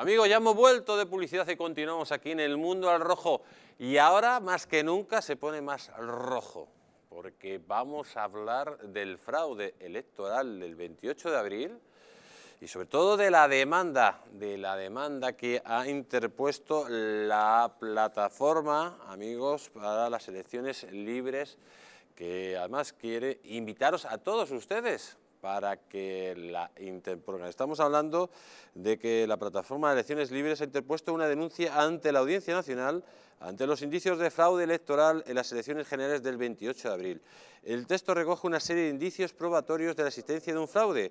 Amigos, ya hemos vuelto de publicidad y continuamos aquí en el mundo al rojo. Y ahora, más que nunca, se pone más rojo, porque vamos a hablar del fraude electoral del 28 de abril y sobre todo de la demanda, de la demanda que ha interpuesto la plataforma, amigos, para las elecciones libres, que además quiere invitaros a todos ustedes para que la Estamos hablando de que la plataforma de elecciones libres ha interpuesto una denuncia ante la Audiencia Nacional ante los indicios de fraude electoral en las elecciones generales del 28 de abril. El texto recoge una serie de indicios probatorios de la existencia de un fraude,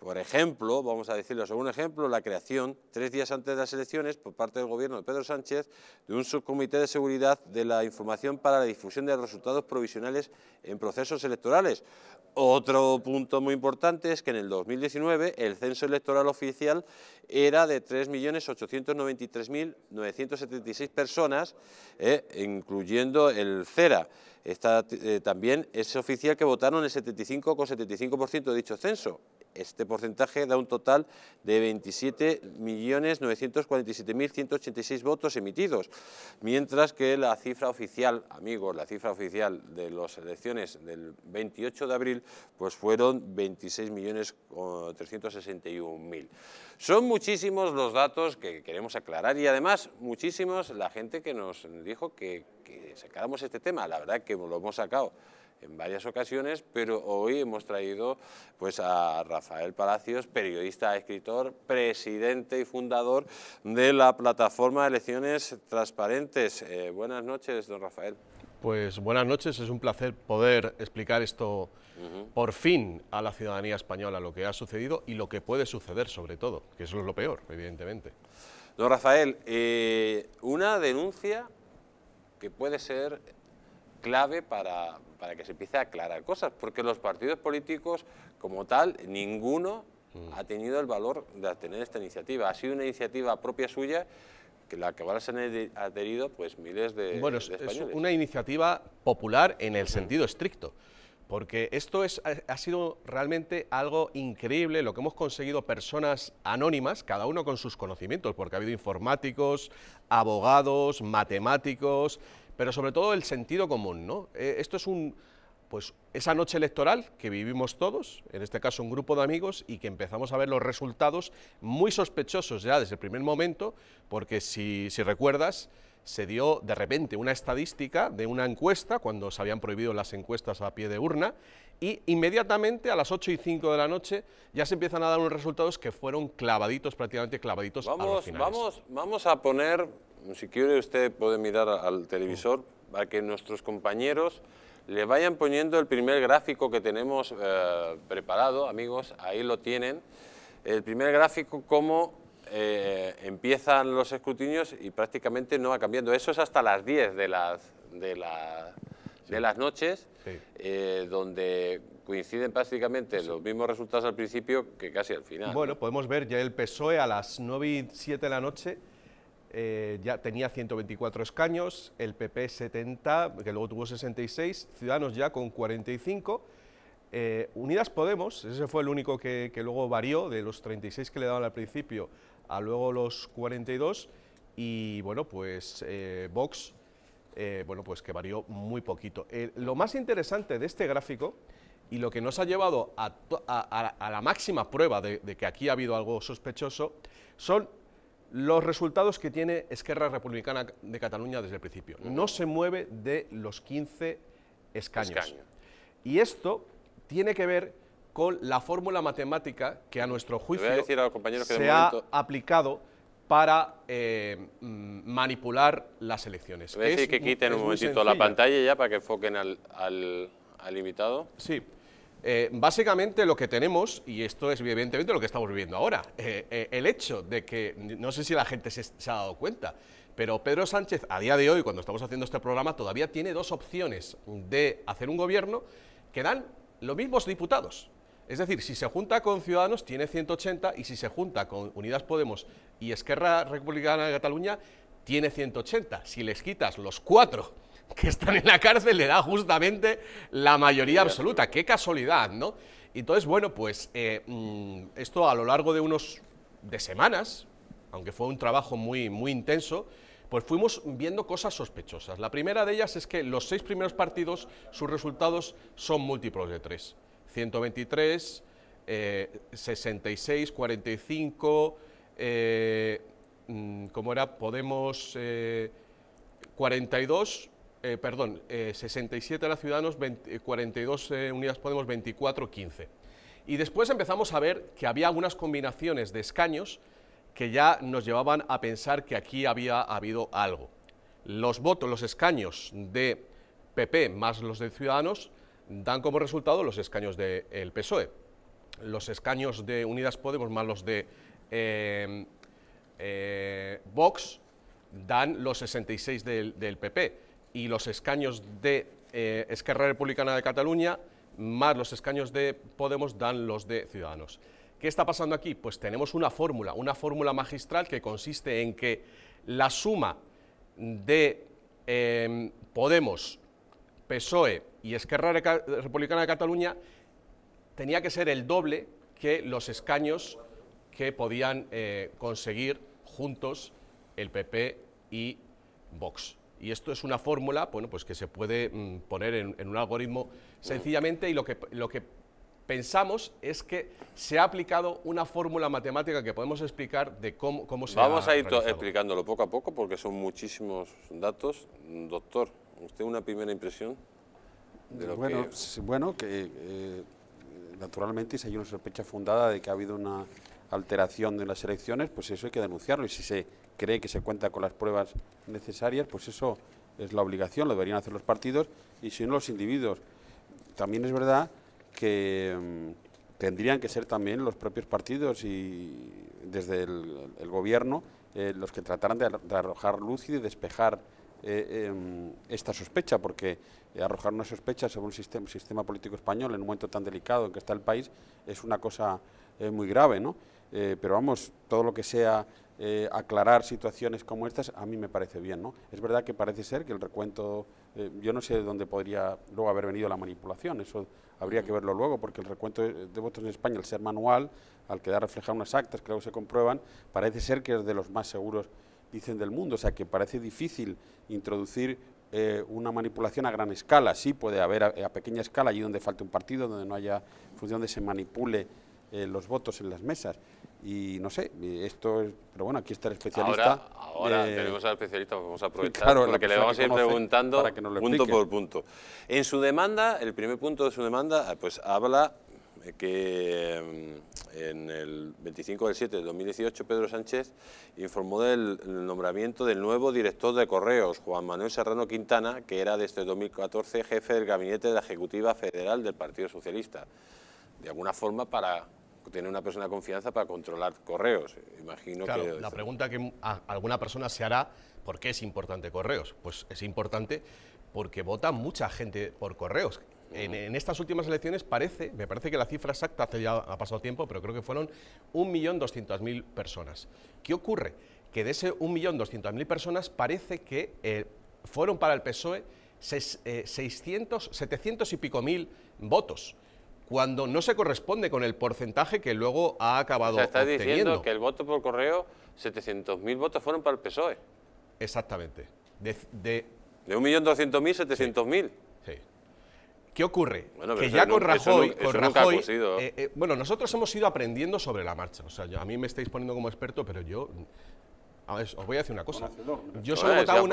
por ejemplo, vamos a decirlo según un ejemplo, la creación, tres días antes de las elecciones, por parte del gobierno de Pedro Sánchez, de un subcomité de seguridad de la información para la difusión de resultados provisionales en procesos electorales. Otro punto muy importante es que en el 2019 el censo electoral oficial era de 3.893.976 personas, eh, incluyendo el CERA. Eh, también es oficial que votaron el 75,75% de dicho censo este porcentaje da un total de 27.947.186 votos emitidos, mientras que la cifra oficial, amigos, la cifra oficial de las elecciones del 28 de abril, pues fueron 26.361.000. Son muchísimos los datos que queremos aclarar y además muchísimos la gente que nos dijo que, que sacáramos este tema, la verdad que lo hemos sacado en varias ocasiones, pero hoy hemos traído pues, a Rafael Palacios, periodista, escritor, presidente y fundador de la plataforma Elecciones Transparentes. Eh, buenas noches, don Rafael. Pues buenas noches, es un placer poder explicar esto por fin a la ciudadanía española, lo que ha sucedido y lo que puede suceder sobre todo, que eso es lo peor, evidentemente. Don Rafael, eh, una denuncia que puede ser clave para, que se empiece a aclarar cosas, porque los partidos políticos como tal, ninguno mm. ha tenido el valor de tener esta iniciativa. Ha sido una iniciativa propia suya que la que ahora se han adherido pues miles de, bueno, es una iniciativa popular en el sentido estricto porque esto es, ha sido realmente algo increíble, lo que hemos conseguido personas anónimas, cada uno con sus conocimientos, porque ha habido informáticos, abogados, matemáticos, pero sobre todo el sentido común. ¿no? Eh, esto es un, pues, esa noche electoral que vivimos todos, en este caso un grupo de amigos, y que empezamos a ver los resultados muy sospechosos ya desde el primer momento, porque si, si recuerdas, se dio de repente una estadística de una encuesta, cuando se habían prohibido las encuestas a pie de urna, y inmediatamente a las 8 y 5 de la noche ya se empiezan a dar unos resultados que fueron clavaditos, prácticamente clavaditos vamos, a los Vamos, vamos a poner si quiere usted puede mirar al televisor para que nuestros compañeros le vayan poniendo el primer gráfico que tenemos eh, preparado, amigos, ahí lo tienen. El primer gráfico, cómo eh, empiezan los escrutinios y prácticamente no va cambiando. Eso es hasta las 10 de las, de, de las noches, eh, donde coinciden prácticamente los mismos resultados al principio que casi al final. Bueno, podemos ver ya el PSOE a las 9 y 7 de la noche eh, ya tenía 124 escaños, el PP 70, que luego tuvo 66, Ciudadanos ya con 45, eh, Unidas Podemos, ese fue el único que, luego varió de los 36 que le daban al principio a luego los 42, y bueno, pues eh, Vox, bueno, pues que varió muy poquito. lo más interesante de este gráfico y lo que nos ha llevado a, la máxima prueba de, de que aquí ha habido algo sospechoso son los resultados que tiene Esquerra Republicana de Cataluña desde el principio. No se mueve de los 15 escaños. Y esto tiene que ver con la fórmula matemática que a nuestro juicio se ha aplicado para eh, mm, manipular las elecciones. Voy a decir que quiten un momentito la pantalla ya para que enfoquen al, al invitado. Sí. Eh, básicamente lo que tenemos, y esto es evidentemente lo que estamos viviendo ahora, eh, eh, el hecho de que, no sé si la gente se, se, ha dado cuenta, pero Pedro Sánchez a día de hoy, cuando estamos haciendo este programa, todavía tiene dos opciones de hacer un gobierno que dan los mismos diputados. Es decir, si se junta con Ciudadanos tiene 180 y si se junta con Unidas Podemos y Esquerra Republicana de Cataluña tiene 180. Si les quitas los cuatro que están en la cárcel le da justamente la mayoría absoluta. Qué casualidad, ¿no? Y entonces, bueno, pues eh, mm, esto a lo largo de unos de semanas, aunque fue un trabajo muy, muy intenso, pues fuimos viendo cosas sospechosas. La primera de ellas es que los seis primeros partidos, sus resultados son múltiplos de tres. 123, 66, 45, ¿cómo era? Podemos 42 eh, eh, perdón, 67 eh, de Ciudadanos, 42 eh, Unidas Podemos, 24, 15. Y después empezamos a ver que había algunas combinaciones de escaños que ya nos llevaban a pensar que aquí había habido algo. Los votos, los escaños de PP más los de Ciudadanos dan como resultado los escaños del PSOE. Los escaños de Unidas Podemos más los de em, Vox dan los 66 del PP y los escaños de eh, Esquerra Republicana de Cataluña más los escaños de Podemos dan los de Ciudadanos. ¿Qué está pasando aquí? Pues tenemos una fórmula, una fórmula magistral que consiste en que la suma de eh, Podemos, PSOE y Esquerra Republicana de Cataluña tenía que ser el doble que los escaños que podían eh, conseguir juntos el PP y Vox. Y esto es una fórmula bueno, pues que se puede mm, poner en, un algoritmo sencillamente y lo que, lo que pensamos es que se ha aplicado una fórmula matemática que podemos explicar de cómo, cómo se Vamos a ir explicándolo poco a poco porque son muchísimos datos. Doctor, ¿usted una primera impresión? bueno, que... bueno, eh, naturalmente si hay una sospecha fundada de que ha habido una alteración de las elecciones, pues eso hay que denunciarlo. Y si se cree que se cuenta con las pruebas necesarias, pues eso es la obligación, lo deberían hacer los partidos y si no los individuos. También es verdad que mm, tendrían que ser también los propios partidos y desde el, gobierno eh, los que trataran de, arrojar luz y de despejar eh, em, esta sospecha, porque eh, arrojar una sospecha sobre un sistema, sistema, político español en un momento tan delicado en que está el país es una cosa muy grave, ¿no? pero vamos, todo lo que sea eh, aclarar situaciones como estas, a mí me parece bien. ¿no? Es verdad que parece ser que el recuento, eh, yo no sé de dónde podría luego haber venido la manipulación, eso habría que verlo luego, porque el recuento de votos en España, al ser manual, al quedar reflejado unas actas que luego se comprueban, parece ser que es de los más seguros, dicen, del mundo. O sea, que parece difícil introducir eh, una manipulación a gran escala. Sí puede haber a, pequeña escala, allí donde falte un partido, donde no haya función, donde se manipule los votos en las mesas y no sé, esto es, pero bueno, aquí está el especialista. Ahora, tenemos al especialista, pues vamos a aprovechar, claro, que le vamos a ir preguntando punto por punto. En su demanda, el primer punto de su demanda, ah, pues habla que mm, en el 25 del 7 de 2018 Pedro Sánchez informó del nombramiento del nuevo director de Correos, Juan Manuel Serrano Quintana, que era desde 2014 jefe del gabinete de la Ejecutiva Federal del Partido Socialista. De alguna forma para tiene una persona de confianza para controlar correos. Imagino que. La pregunta que ah, alguna persona se hará: ¿por qué es importante correos? Pues es importante porque vota mucha gente por correos. En, estas últimas elecciones parece, me parece que la cifra exacta hace ya ha pasado tiempo, pero creo que fueron 1.200.000 personas. ¿Qué ocurre? Que de ese 1.200.000 personas parece que eh, fueron para el PSOE 600, 700 y pico mil votos cuando no se corresponde con el porcentaje que luego ha acabado o sea, estás diciendo que el voto por correo, 700.000 votos fueron para el PSOE. Exactamente. De, de... de 1.200.000, 700.000. Sí. ¿Qué ocurre? Bueno, que ya con Rajoy, bueno, nosotros hemos ido aprendiendo sobre la marcha. O sea, a mí me estáis poniendo como experto, pero yo ver, os voy a decir una cosa. Yo solo he votado,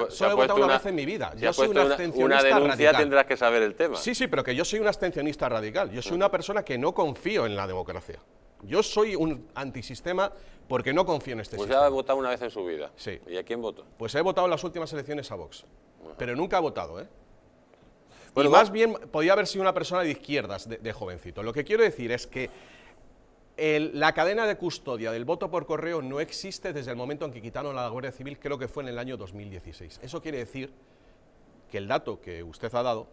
una, vez en mi vida. Yo soy un abstencionista una, una radical. tendrás que saber el tema. Sí, sí, pero que yo soy un abstencionista radical. Yo soy una persona que no confío en la democracia. Yo soy un antisistema porque no confío en este pues sistema. Pues ya ha votado una vez en su vida. Sí. ¿Y a quién voto? Pues he votado en las últimas elecciones a Vox. Pero nunca he votado, ¿eh? Bueno, más bien podía haber sido una persona de izquierdas de jovencito. Lo que quiero decir es que la cadena de custodia del voto por correo no existe desde el momento en que quitaron la Guardia Civil, creo que fue en el año 2016. Eso quiere decir que el dato que usted ha dado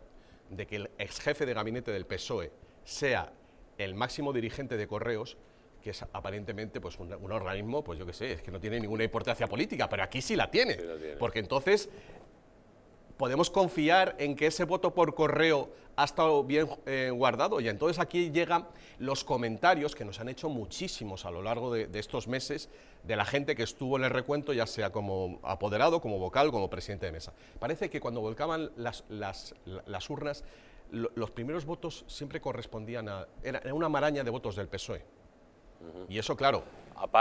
de que el ex jefe de gabinete del PSOE sea el máximo dirigente de correos, que es aparentemente pues, un, organismo, pues yo qué sé, es que no tiene ninguna importancia política, pero aquí sí la tiene, sí la tiene. porque entonces podemos confiar en que ese voto por correo ha estado bien eh, guardado. Y entonces aquí llegan los comentarios que nos han hecho muchísimos a lo largo de, estos meses de la gente que estuvo en el recuento, ya sea como apoderado, como vocal, como presidente de mesa. Parece que cuando volcaban las, urnas, los primeros votos siempre correspondían a... Era, una maraña de votos del PSOE. Y eso, claro,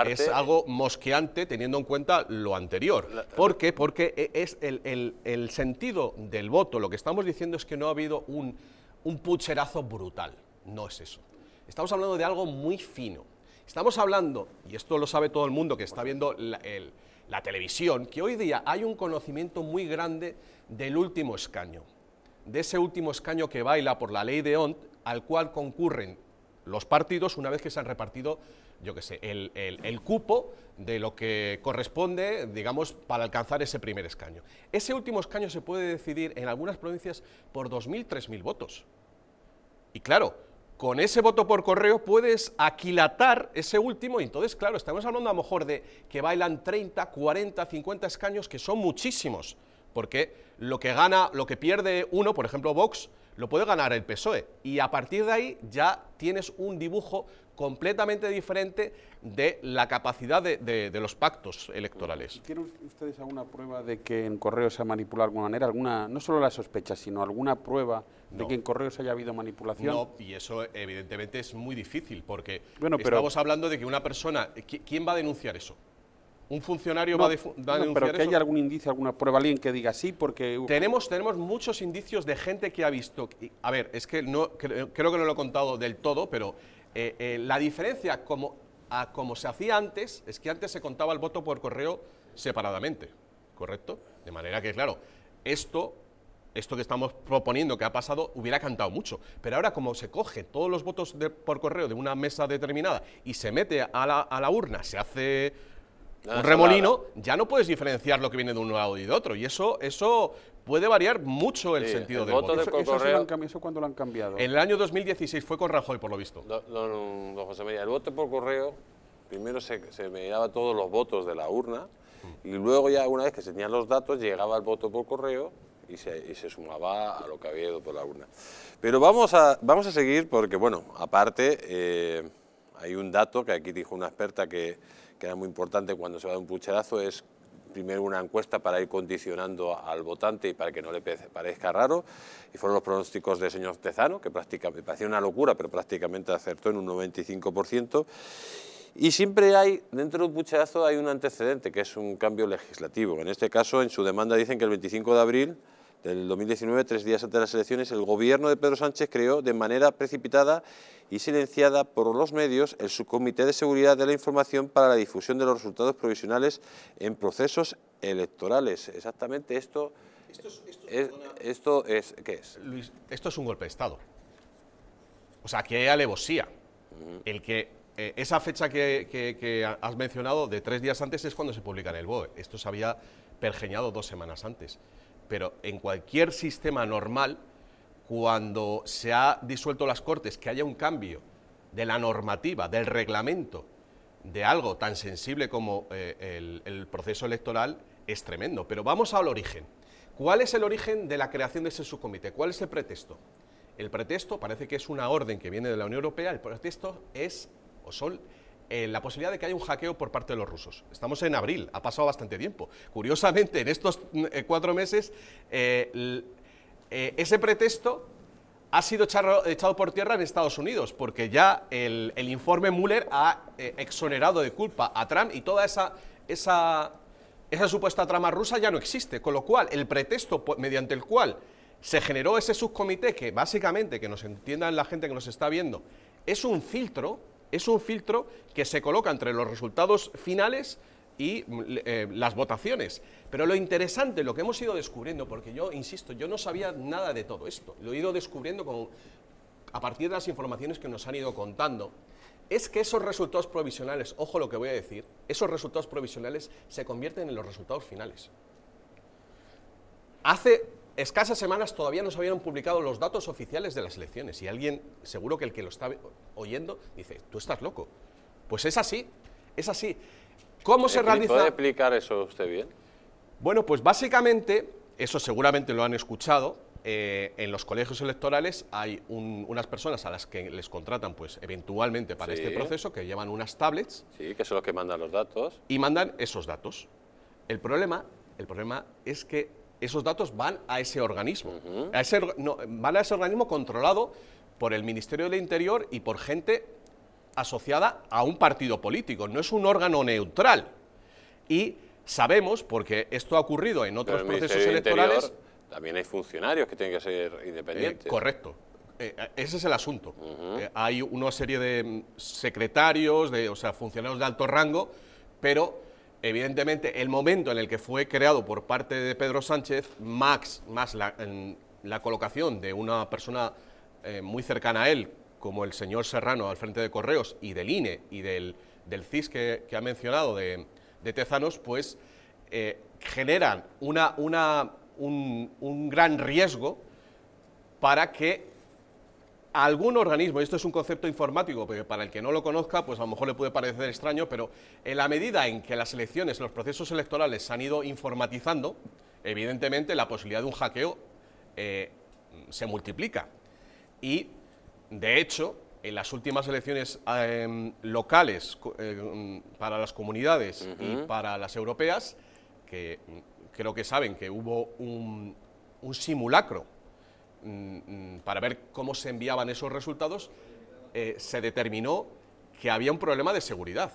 es algo mosqueante teniendo en cuenta lo anterior. ¿Por qué? Porque e-, es el, sentido del voto. Lo que estamos diciendo es que no ha habido un, pucherazo brutal. No es eso. Estamos hablando de algo muy fino. Estamos hablando, y esto lo sabe todo el mundo que está viendo la, la televisión, que hoy día hay un conocimiento muy grande del último escaño, de ese último escaño que baila por la ley de ONT, al cual concurren los partidos una vez que se han repartido yo qué sé, el, cupo de lo que corresponde, digamos, para alcanzar ese primer escaño. Ese último escaño se puede decidir en algunas provincias por 2.000, 3.000 votos. Y claro, con ese voto por correo puedes aquilatar ese último y entonces, claro, estamos hablando a lo mejor de que bailan 30, 40, 50 escaños, que son muchísimos, porque lo que gana, lo que pierde uno, por ejemplo, Vox, lo puede ganar el PSOE. Y a partir de ahí ya tienes un dibujo completamente diferente de la capacidad de, los pactos electorales. ¿Tienen ustedes alguna prueba de que en Correos se ha manipulado de alguna manera? no solo la sospecha, sino alguna prueba de que en Correos haya habido manipulación. No, y eso evidentemente es muy difícil, porque pero, estamos hablando de que una persona... ¿Quién va a denunciar eso? ¿Un funcionario va, a, denunciar eso? pero que haya algún indicio, alguna prueba, alguien que diga sí, porque... Tenemos, tenemos muchos indicios de gente que ha visto... A ver, es que no creo que no lo he contado del todo, pero eh, eh, la diferencia como, como se hacía antes es que antes se contaba el voto por correo separadamente, ¿correcto? De manera que, claro, esto, esto que estamos proponiendo que ha pasado hubiera cantado mucho, pero ahora como se coge todos los votos por correo de una mesa determinada y se mete a la, a la urna, se hace ah, un remolino, ya no puedes diferenciar lo que viene de un lado y de otro. Y eso, eso puede variar mucho el sentido del voto. voto. eso, cuándo lo han cambiado? En el año 2016 fue con Rajoy, por lo visto. Don, José María, el voto por correo, primero se, se todos los votos de la urna mm. y luego ya una vez que se tenían los datos llegaba el voto por correo y se, sumaba a lo que había ido por la urna. Pero vamos a, vamos a seguir porque, bueno, aparte eh, hay un dato que aquí dijo una experta que, que era muy importante cuando se va de un pucherazo, es primero una encuesta para ir condicionando al votante y para que no le parezca raro, y fueron los pronósticos del señor Tezano, que prácticamente, parecía una locura, pero prácticamente acertó en un 95%, y siempre hay, dentro de un puchazo hay un antecedente, que es un cambio legislativo. En este caso, en su demanda dicen que el 25 de abril del 2019, tres días antes de las elecciones, el gobierno de Pedro Sánchez creó de manera precipitada y silenciada por los medios el Subcomité de Seguridad de la Información para la difusión de los resultados provisionales en procesos electorales. Exactamente esto... Esto es, esto es, esto es un golpe de Estado. O sea, que alevosía. El que eh, esa fecha que, que, has mencionado de tres días antes es cuando se publica en el BOE. Esto se había pergeñado dos semanas antes. Pero en cualquier sistema normal, cuando se ha disuelto las Cortes, que haya un cambio de la normativa, del reglamento, de algo tan sensible como eh, el, el proceso electoral, es tremendo. Pero vamos al origen. ¿Cuál es el origen de la creación de ese subcomité? ¿Cuál es el pretexto? El pretexto parece que es una orden que viene de la Unión Europea, el pretexto es o son eh, la posibilidad de que haya un hackeo por parte de los rusos. Estamos en abril, ha pasado bastante tiempo. Curiosamente, en estos mm, eh, cuatro meses, eh, ese pretexto ha sido echado, por tierra en Estados Unidos, porque ya el, informe Mueller ha exonerado de culpa a Trump y toda esa, esa, esa supuesta trama rusa ya no existe, con lo cual el pretexto mediante el cual se generó ese subcomité, que básicamente, que nos entiendan la gente que nos está viendo, es un filtro es un filtro que se coloca entre los resultados finales y mm, eh, las votaciones. Pero lo interesante, lo que hemos ido descubriendo, porque yo, insisto, yo no sabía nada de todo esto, lo he ido descubriendo a partir de las informaciones que nos han ido contando, es que esos resultados provisionales, ojo lo que voy a decir, esos resultados provisionales se convierten en los resultados finales. Hace escasas semanas todavía no se habían publicado los datos oficiales de las elecciones. Y alguien, seguro que el que lo está oyendo, dice, tú estás loco. Pues es así, es así. ¿Cómo se realiza? ¿Puede explicar eso usted bien? Bueno, pues básicamente, eso seguramente lo han escuchado, eh, en los colegios electorales hay unas personas a las que les contratan pues eventualmente para este proceso que llevan unas tablets. Sí, que son los que mandan los datos. Y mandan esos datos. El problema, el problema es que esos datos van a ese organismo, ese, van a ese organismo controlado por el Ministerio del Interior y por gente asociada a un partido político, no es un órgano neutral. Y sabemos, porque esto ha ocurrido en otros procesos electorales... también hay funcionarios que tienen que ser independientes. Eh, correcto. Eh, eh, ese es el asunto. hay una serie de mm, secretarios, de, o sea, funcionarios de alto rango, pero evidentemente, el momento en el que fue creado por parte de Pedro Sánchez, más la, colocación de una persona eh, muy cercana a él, como el señor Serrano al frente de Correos y del INE y del, CIS que, ha mencionado de, Tezanos, pues eh, generan un gran riesgo para que algún organismo, esto es un concepto informático, porque para el que no lo conozca, pues a lo mejor le puede parecer extraño, pero en la medida en que las elecciones, los procesos electorales se han ido informatizando, evidentemente la posibilidad de un hackeo eh, se multiplica. Y, de hecho, en las últimas elecciones em, locales eh, para las comunidades y para las europeas, que mm, creo que saben que hubo un simulacro Mm, para ver cómo se enviaban esos resultados, eh, se determinó que había un problema de seguridad.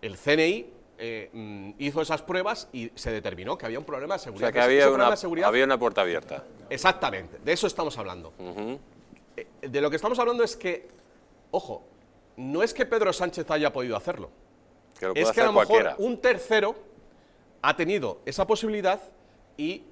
El CNI eh, mm, hizo esas pruebas y se determinó que había un problema de seguridad. O sea, que había, una, puerta abierta. Exactamente, de eso estamos hablando. Eh, de lo que estamos hablando es que, ojo, no es que Pedro Sánchez haya podido hacerlo. Que es que a lo mejor un tercero ha tenido esa posibilidad y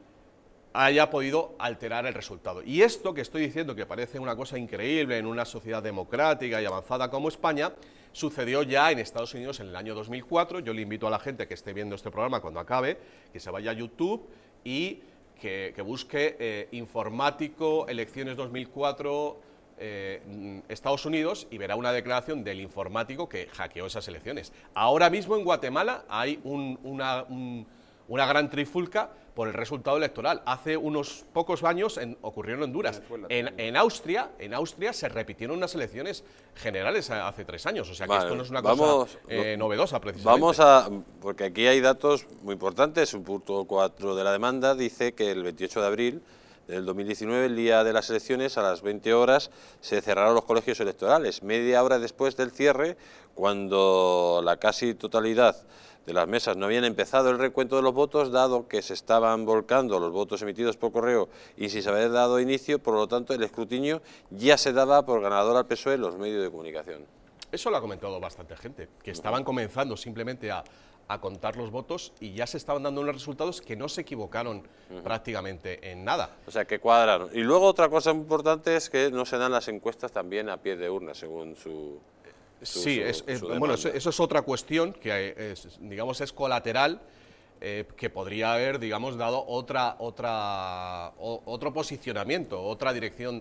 haya podido alterar el resultado. Y esto que estoy diciendo, que parece una cosa increíble en una sociedad democrática y avanzada como España, sucedió ya en Estados Unidos en el año 2004. Yo le invito a la gente que esté viendo este programa cuando acabe, que se vaya a YouTube y que, busque eh, informático, elecciones 2004, eh, Estados Unidos y verá una declaración del informático que hackeó esas elecciones. Ahora mismo en Guatemala hay una, un una gran trifulca por el resultado electoral. Hace unos pocos años en, ocurrió en Honduras. En, Austria, en se repitieron unas elecciones generales hace tres años. O sea que esto no es una cosa eh, novedosa precisamente. Vamos a, porque aquí hay datos muy importantes. Un punto 4 de la demanda dice que el 28 de abril del 2019, el día de las elecciones, a las 20 horas se cerraron los colegios electorales. Media hora después del cierre, cuando la casi totalidad de las mesas no habían empezado el recuento de los votos, dado que se estaban volcando los votos emitidos por correo y si se había dado inicio, por lo tanto el escrutinio ya se daba por ganador al PSOE en los medios de comunicación. Eso lo ha comentado bastante gente, que estaban comenzando simplemente a, contar los votos y ya se estaban dando unos resultados que no se equivocaron prácticamente en nada. O sea, que cuadraron. Y luego otra cosa importante es que no se dan las encuestas también a pie de urna, según su sí, bueno, eso, es otra cuestión que, eh, es, digamos, es colateral. Eh, que podría haber, digamos, dado otra, otra, otro posicionamiento, otra dirección.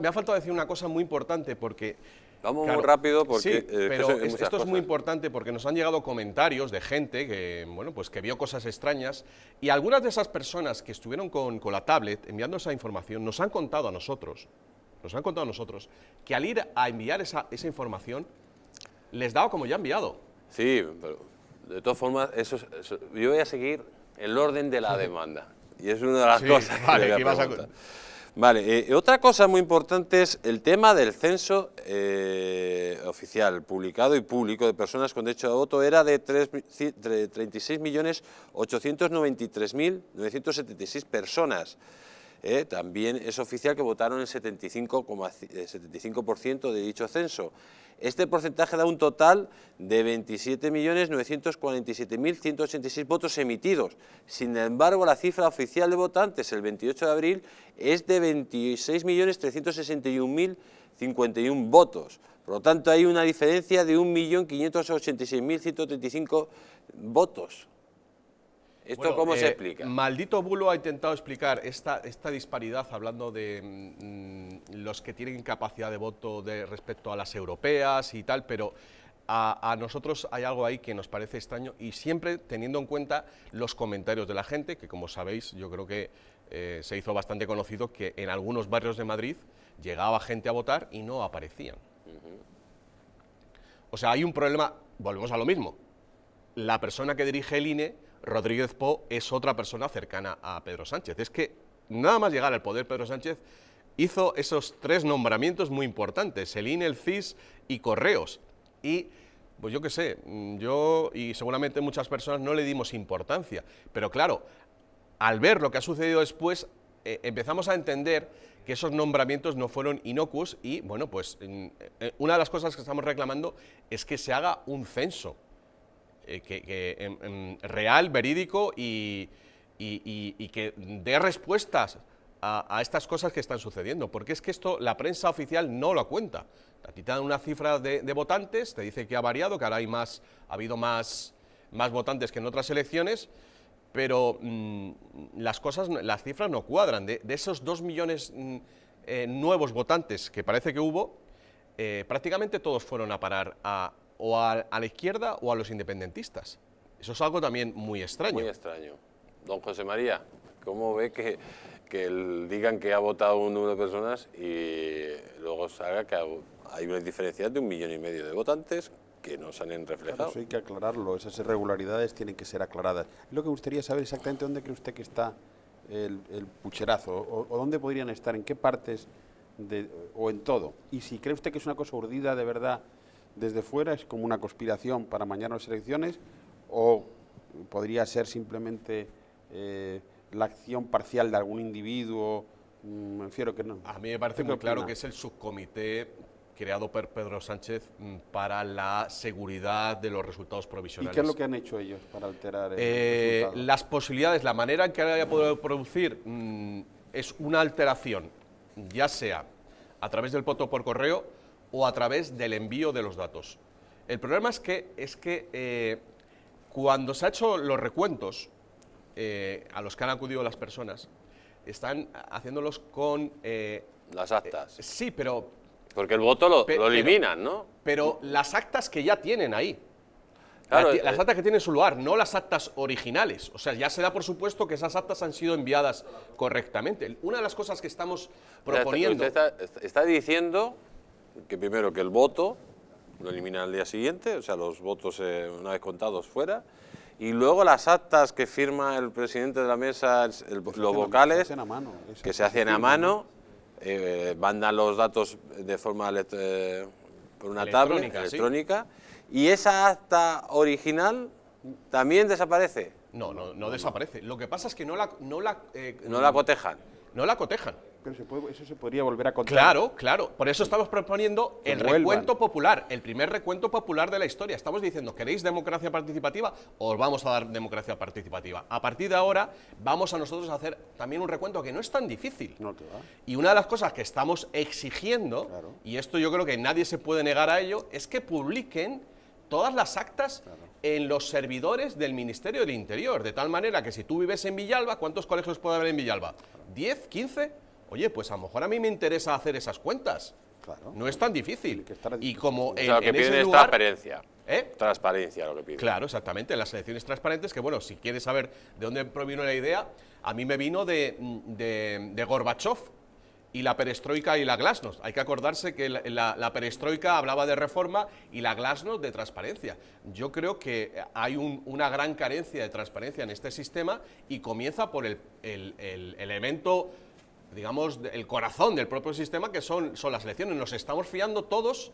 me ha faltado decir una cosa muy importante porque... Vamos muy rápido porque... Sí, eh, pero esto es muy importante porque nos han llegado comentarios de gente que, bueno, pues que vio cosas extrañas y algunas de esas personas que estuvieron con, la tablet enviando esa información nos han contado a nosotros, nos han contado a nosotros que al ir a enviar esa, esa información les dado como ya enviado. Sí, pero de todas formas, eso, yo voy a seguir el orden de la demanda. Y es una de las cosas que, vale, Vale, eh, otra cosa muy importante es el tema del censo eh, oficial, publicado y público de personas con derecho a voto era de 36.893.976 personas. ¿eh? también es oficial que votaron el 75,75% 75 de dicho censo. Este porcentaje da un total de 27.947.186 votos emitidos. Sin embargo, la cifra oficial de votantes el 28 de abril es de 26.361.051 votos. Por lo tanto, hay una diferencia de 1.586.135 votos. ¿Esto cómo se eh, explica? Maldito Bulo ha intentado explicar esta, esta disparidad hablando de mm, los que tienen capacidad de voto de, respecto a las europeas y tal, pero a, nosotros hay algo ahí que nos parece extraño y siempre teniendo en cuenta los comentarios de la gente, que como sabéis yo creo que eh, se hizo bastante conocido que en algunos barrios de Madrid llegaba gente a votar y no aparecían. O sea, hay un problema, volvemos a lo mismo, la persona que dirige el INE Rodríguez Po es otra persona cercana a Pedro Sánchez. Es que nada más llegar al poder Pedro Sánchez hizo esos tres nombramientos muy importantes, el INE, el CIS y Correos. Y pues yo qué sé, mm, yo y seguramente muchas personas no le dimos importancia, pero claro, al ver lo que ha sucedido después, eh, empezamos a entender que esos nombramientos no fueron inocuos y, bueno, pues mm, eh, una de las cosas que estamos reclamando es que se haga un censo eh, que, real, verídico y, que dé respuestas a, estas cosas que están sucediendo, porque es que esto la prensa oficial no lo cuenta. A ti te dan una cifra de, votantes, te dice que ha variado, que ahora hay más, ha habido más, más votantes que en otras elecciones, pero mm, las cosas, las cifras no cuadran. De, esos dos millones mm, eh, nuevos votantes que parece que hubo, eh, prácticamente todos fueron a parar a, o a, la izquierda o a los independentistas. Eso es algo también muy extraño. Muy extraño. Don José María, ¿cómo ve que, que digan que ha votado un número de personas y luego salga que hay una diferencia de un millón y medio de votantes que no salen reflejados? eso hay que aclararlo, esas irregularidades tienen que ser aclaradas. Lo que me gustaría saber exactamente dónde cree usted que está el, pucherazo o, dónde podrían estar, en qué partes o en todo. Y si cree usted que es una cosa urdida de verdad desde fuera? ¿Es como una conspiración para mañana las elecciones? ¿O podría ser simplemente eh, la acción parcial de algún individuo? Mm, me refiero que no. A mí me parece muy claro que es el subcomité creado por Pedro Sánchez mm, para la seguridad de los resultados provisionales. ¿Y qué es lo que han hecho ellos para alterar el eh, Las posibilidades, la manera en que haya podido producir mm, es una alteración, ya sea a través del voto por correo, o a través del envío de los datos. El problema es que, es que eh, cuando se han hecho los recuentos eh, a los que han acudido las personas, están haciéndolos con... Eh, las actas. sí, pero... Porque el voto lo, eliminan, ¿no? Pero las actas que ya tienen ahí. las, actas que tienen su lugar, no las actas originales. O sea, ya se da por supuesto que esas actas han sido enviadas correctamente. Una de las cosas que estamos proponiendo... Usted está diciendo que primero que el voto lo elimina al día siguiente, o sea, los votos eh, una vez contados fuera, y luego las actas que firma el presidente de la mesa, los vocales, que se hacen a mano, mandan eh, los datos de forma eh, por una tabla electrónica, y esa acta original también desaparece. No, no, no desaparece. Lo que pasa es que no la, no la, no la cotejan. No la cotejan eso se podría volver a contar. Claro, claro. Por eso estamos proponiendo el recuento popular, el primer recuento popular de la historia. Estamos diciendo, ¿queréis democracia participativa? Os vamos a dar democracia participativa. A partir de ahora vamos a nosotros a hacer también un recuento que no es tan difícil. Y una de las cosas que estamos exigiendo, y esto yo creo que nadie se puede negar a ello, es que publiquen todas las actas en los servidores del Ministerio del Interior, de tal manera que si tú vives en Villalba, ¿cuántos colegios puede haber en Villalba? ¿10? ¿15? Oye, pues a lo mejor a mí me interesa hacer esas cuentas. Claro. No es tan difícil. Y como en, lo que en es transparencia. ¿eh? Transparencia lo que piden. Claro, exactamente. Las elecciones transparentes, que bueno, si quieres saber de dónde provino la idea, a mí me vino de, mm, de, Gorbachev y la perestroika y la glasnost. Hay que acordarse que la, perestroika hablaba de reforma y la glasnost de transparencia. Yo creo que hay una gran carencia de transparencia en este sistema y comienza por el elemento digamos, el corazón del propio sistema, que son, las elecciones. Nos estamos fiando todos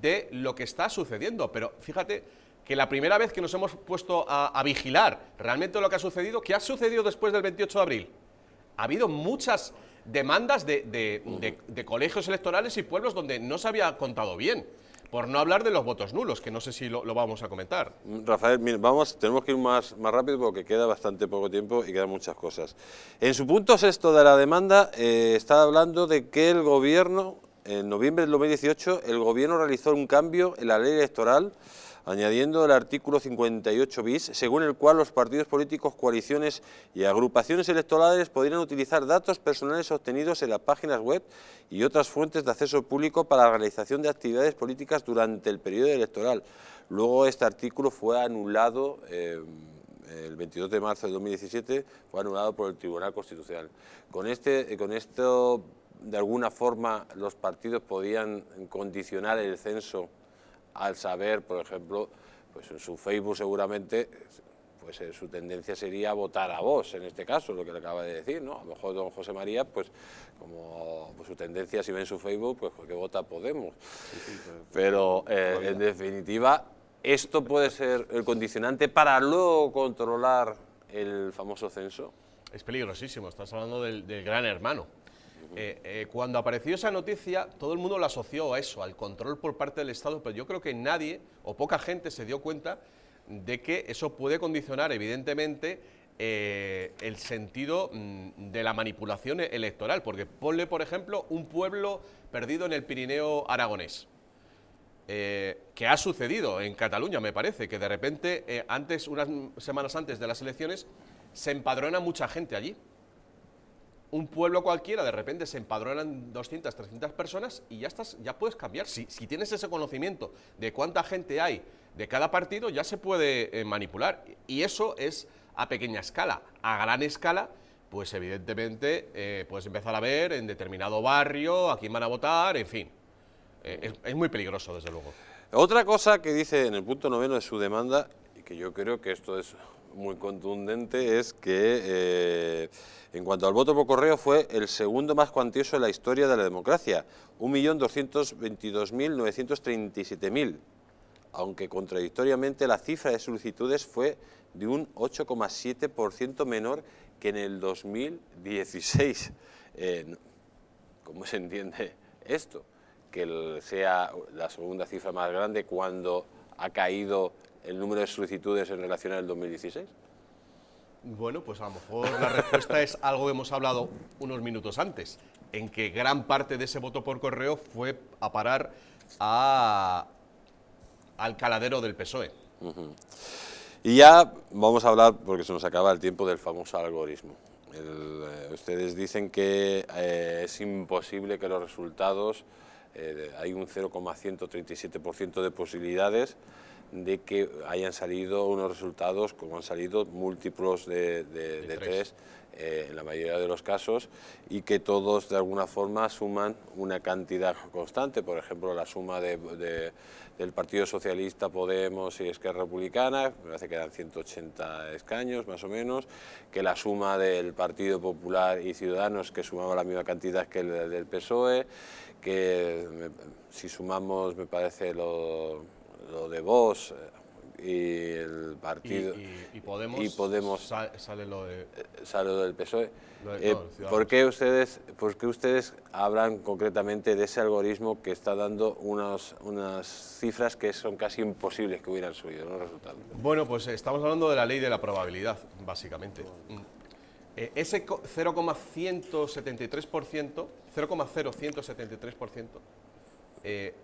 de lo que está sucediendo. Pero fíjate que la primera vez que nos hemos puesto a, vigilar realmente lo que ha sucedido, ¿qué ha sucedido después del 28 de abril? Ha habido muchas demandas de colegios electorales y pueblos donde no se había contado bien. Por no hablar de los votos nulos, que no sé si lo, vamos a comentar. Rafael, vamos, tenemos que ir más, más rápido porque queda bastante poco tiempo y quedan muchas cosas. En su punto sexto de la demanda eh, está hablando de que el gobierno, en noviembre del 2018, el gobierno realizó un cambio en la ley electoral añadiendo el artículo 58 bis, según el cual los partidos políticos, coaliciones y agrupaciones electorales podrían utilizar datos personales obtenidos en las páginas web y otras fuentes de acceso público para la realización de actividades políticas durante el periodo electoral. Luego este artículo fue anulado... Eh, el 22 de marzo de 2017 fue anulado por el Tribunal Constitucional. Con, este, con esto, de alguna forma, los partidos podían condicionar el censo al saber, por ejemplo, pues en su Facebook seguramente pues eh, su tendencia sería votar a vos, en este caso, lo que le acaba de decir, ¿no? A lo mejor don José María, pues como pues, su tendencia, si ve en su Facebook, pues que vota Podemos. Pues, pues, pero eh, en definitiva, ¿esto puede ser el condicionante para luego controlar el famoso censo? Es peligrosísimo, estás hablando del gran hermano. Eh, eh, cuando apareció esa noticia, todo el mundo la asoció a eso, al control por parte del Estado, pero yo creo que nadie o poca gente se dio cuenta de que eso puede condicionar, evidentemente, eh, el sentido mm, de la manipulación electoral, porque ponle, por ejemplo, un pueblo perdido en el Pirineo aragonés. que ha sucedido en Cataluña, me parece, que de repente, antes, unas semanas antes de las elecciones, se empadrona mucha gente allí un pueblo cualquiera, de repente se empadronan 200, 300 personas y ya, estás, ya puedes cambiar. Si, tienes ese conocimiento de cuánta gente hay de cada partido, ya se puede eh, manipular. Y eso es a pequeña escala. A gran escala, pues evidentemente eh, puedes empezar a ver en determinado barrio a quién van a votar, en fin. Eh, es, es muy peligroso, desde luego. Otra cosa que dice en el punto noveno de su demanda, y que yo creo que esto es muy contundente es que, eh, en cuanto al voto por correo, fue el segundo más cuantioso en la historia de la democracia, 1.222.937.000, aunque contradictoriamente la cifra de solicitudes fue de un 8,7% menor que en el 2016. Eh, ¿Cómo se entiende esto? Que sea la segunda cifra más grande cuando ha caído el número de solicitudes en relación al 2016? Bueno, pues a lo mejor la respuesta es algo que hemos hablado unos minutos antes, en que gran parte de ese voto por correo fue a parar al caladero del PSOE. Y ya vamos a hablar, porque se nos acaba el tiempo, del famoso algoritmo. Eh, ustedes dicen que eh, es imposible que los resultados, eh, hay un 0,137% de posibilidades de que hayan salido unos resultados como han salido múltiplos de, de, tres, eh, en la mayoría de los casos y que todos de alguna forma suman una cantidad constante, por ejemplo la suma del Partido Socialista, Podemos y Esquerra Republicana, me parece que eran 180 escaños más o menos, que la suma del Partido Popular y Ciudadanos que sumaba la misma cantidad que el del PSOE, que si sumamos me parece lo lo de vos eh, y el partido... Y, Podemos, eh, sale, lo del PSOE. Eh, ¿por, qué ustedes, ¿Por ustedes hablan concretamente de ese algoritmo que está dando unas unas cifras que son casi imposibles que hubieran subido los resultados? Bueno, pues estamos hablando de la ley de la probabilidad, básicamente. Mm. ese 0,173%, 0,0173%, eh,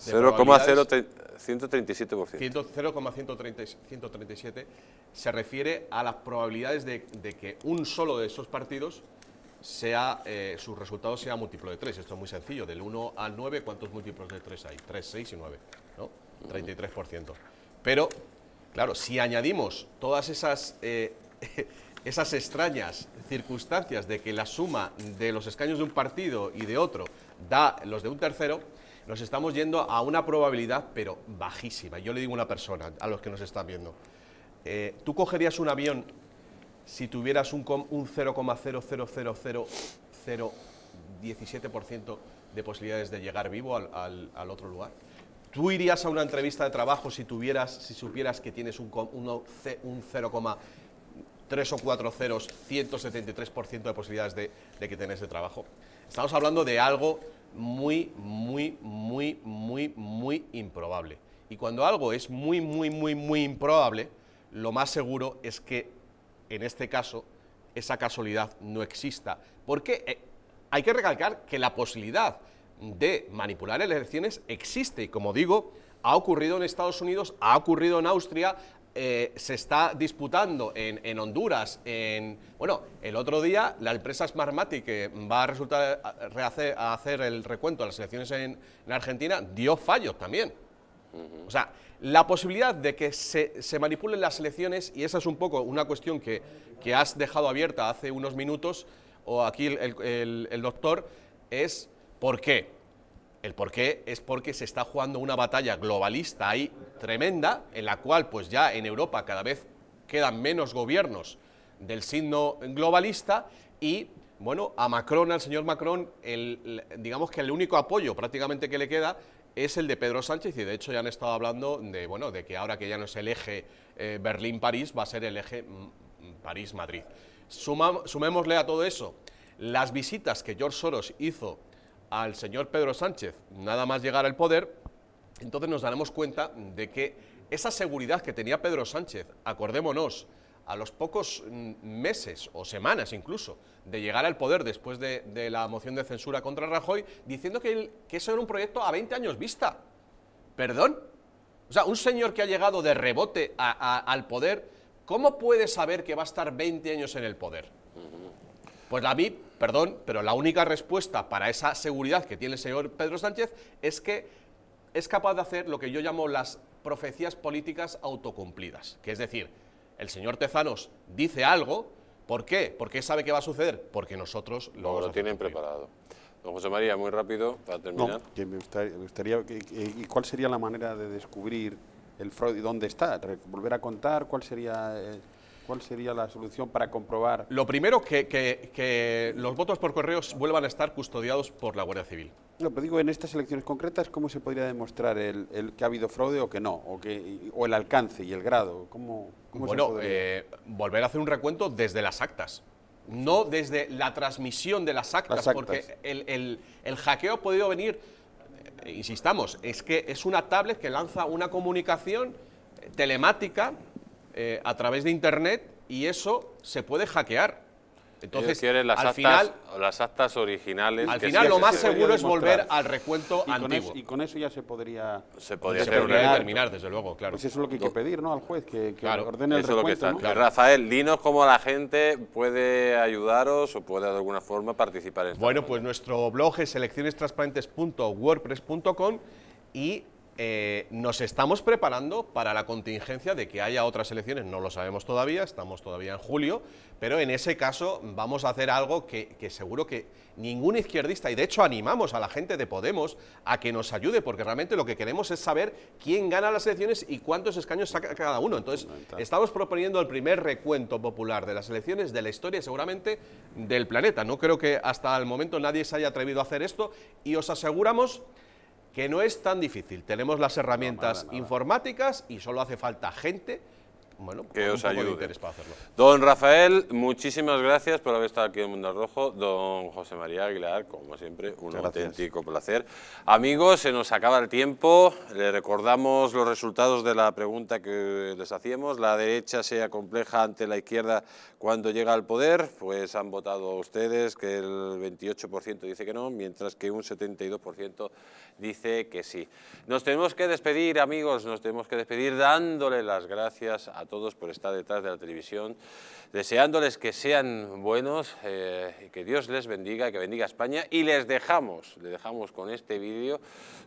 0,137%. Mm, 0,137 se refiere a las probabilidades de, que un solo de esos partidos sea, eh, su resultado sea múltiplo de 3. Esto es muy sencillo. Del 1 al 9, ¿cuántos múltiplos de 3 hay? 3, 6 y 9, 33%. Pero, claro, si añadimos todas esas... Eh, esas extrañas circunstancias de que la suma de los escaños de un partido y de otro da los de un tercero, nos estamos yendo a una probabilidad, pero bajísima. Yo le digo a una persona, a los que nos están viendo, eh, ¿tú cogerías un avión si tuvieras un, 0,000017% de posibilidades de llegar vivo al, otro lugar? ¿Tú irías a una entrevista de trabajo si, tuvieras, si supieras que tienes un, 0,3 o 4 ceros, 173% de posibilidades de, que tenés de trabajo? Estamos hablando de algo muy, muy, muy, muy, muy improbable. Y cuando algo es muy, muy, muy, muy improbable, lo más seguro es que, en este caso, esa casualidad no exista. Porque eh, hay que recalcar que la posibilidad de manipular elecciones existe. Y como digo, ha ocurrido en Estados Unidos, ha ocurrido en Austria, eh, se está disputando en, Honduras. En, bueno, el otro día la empresa Smartmatic, que va a resultar a hacer el recuento de las elecciones en, Argentina, dio fallos también. O sea, la posibilidad de que se, manipulen las elecciones, y esa es un poco una cuestión que, has dejado abierta hace unos minutos, o aquí el doctor, es ¿por qué? El porqué es porque se está jugando una batalla globalista ahí tremenda, en la cual pues ya en Europa cada vez quedan menos gobiernos del signo globalista y bueno, a Macron, al señor Macron, el, digamos que el único apoyo prácticamente que le queda es el de Pedro Sánchez y de hecho ya han estado hablando de, bueno, de que ahora que ya no es el eje eh, Berlín-París, va a ser el eje mm, París-Madrid. sumémosle a todo eso las visitas que George Soros hizo al señor Pedro Sánchez, nada más llegar al poder, entonces nos daremos cuenta de que esa seguridad que tenía Pedro Sánchez, acordémonos, a los pocos mm, meses o semanas incluso de llegar al poder después de, la moción de censura contra Rajoy, diciendo que, que eso era un proyecto a 20 años vista. ¿Perdón? O sea, un señor que ha llegado de rebote al poder, ¿cómo puede saber que va a estar 20 años en el poder? Pues la VIP Perdón, pero la única respuesta para esa seguridad que tiene el señor Pedro Sánchez es que es capaz de hacer lo que yo llamo las profecías políticas autocumplidas, que es decir, el señor Tezanos dice algo, ¿por qué? ¿Por qué sabe qué va a suceder? Porque nosotros lo, no, lo tienen preparado. Don José María, muy rápido, para terminar. me gustaría, ¿y cuál sería la manera de descubrir el fraude y dónde está? ¿Volver a contar cuál sería...? Eh, ¿Cuál sería la solución para comprobar? Lo primero, que, los votos por correos vuelvan a estar custodiados por la Guardia Civil. No, pero digo, en estas elecciones concretas, ¿cómo se podría demostrar el, que ha habido fraude o que no? O, que, o el alcance y el grado. ¿Cómo, bueno, se podría? Eh, volver a hacer un recuento desde las actas no desde la transmisión de las actas, porque el, el, hackeo ha podido venir, eh, insistamos, es que es una tablet que lanza una comunicación eh, telemática eh, a través de Internet y eso se puede hackear. Entonces, si al final, las actas originales. Al final, lo más seguro es volver al recuento antiguo. y con eso ya se podría. Se podría terminar, desde luego, claro. Pues eso es lo que hay que pedir, ¿no? Al juez que, ordene el recuento. ¿no? Rafael, dinos cómo la gente puede ayudaros o puede de alguna forma participar en esto. Bueno, pues nuestro blog es seleccionestransparentes.wordpress.com y eh, nos estamos preparando para la contingencia de que haya otras elecciones, no lo sabemos todavía, estamos todavía en julio, pero en ese caso vamos a hacer algo que, que, seguro que ningún izquierdista, y de hecho animamos a la gente de Podemos a que nos ayude, porque realmente lo que queremos es saber quién gana las elecciones y cuántos escaños saca cada uno. Entonces, estamos proponiendo el primer recuento popular de las elecciones de la historia, seguramente del planeta. No creo que hasta el momento nadie se haya atrevido a hacer esto y os aseguramos que no es tan difícil. Tenemos las herramientas informáticas y solo hace falta gente bueno, que os ayude. Para hacerlo. Don Rafael, muchísimas gracias por haber estado aquí en Mundo Rojo. Don José María Aguilar, como siempre, un auténtico placer. Amigos, se nos acaba el tiempo. Le recordamos los resultados de la pregunta que les hacíamos. La derecha sea compleja ante la izquierda cuando llega al poder. Pues han votado ustedes que el 28% dice que no, mientras que un 72% dice que sí. Nos tenemos que despedir, amigos, nos tenemos que despedir dándole las gracias a todos por estar detrás de la televisión, deseándoles que sean buenos, eh, que Dios les bendiga, que bendiga España y les dejamos, les dejamos con este vídeo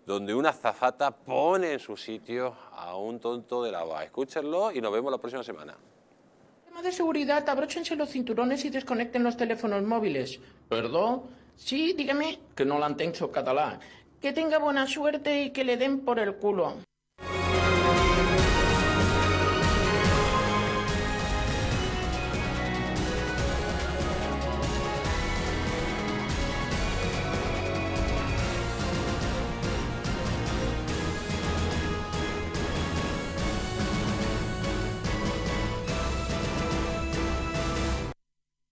donde una zafata pone en su sitio a un tonto de la Escúchenlo y nos vemos la próxima semana tema de seguridad, abróchense los cinturones y desconecten los teléfonos móviles. ¿Perdón? Sí, dígame que no la entenso catalán. Que tenga buena suerte y que le den por el culo.